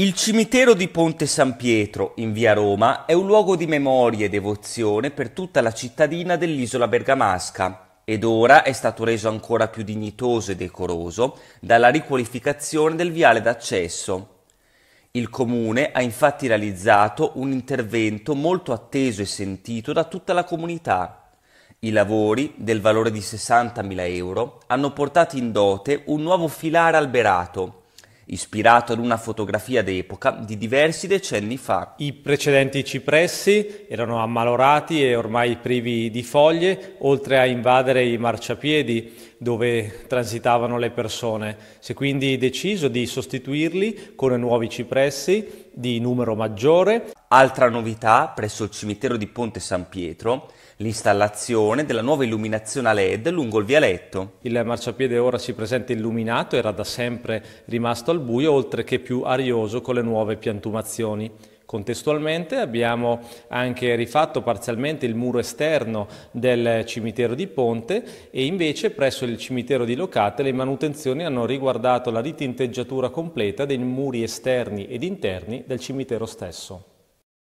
Il cimitero di Ponte San Pietro, in via Roma, è un luogo di memoria e devozione per tutta la cittadina dell'isola bergamasca ed ora è stato reso ancora più dignitoso e decoroso dalla riqualificazione del viale d'accesso. Il comune ha infatti realizzato un intervento molto atteso e sentito da tutta la comunità. I lavori, del valore di 60.000 euro, hanno portato in dote un nuovo filare alberato, ispirato ad una fotografia d'epoca di diversi decenni fa. I precedenti cipressi erano ammalorati e ormai privi di foglie, oltre a invadere i marciapiedi dove transitavano le persone. Si è quindi deciso di sostituirli con nuovi cipressi di numero maggiore. Altra novità presso il cimitero di Ponte San Pietro, l'installazione della nuova illuminazione a LED lungo il vialetto. Il marciapiede ora si presenta illuminato, era da sempre rimasto al buio, oltre che più arioso con le nuove piantumazioni. Contestualmente abbiamo anche rifatto parzialmente il muro esterno del cimitero di Ponte e invece presso il cimitero di Locate le manutenzioni hanno riguardato la ritinteggiatura completa dei muri esterni ed interni del cimitero stesso.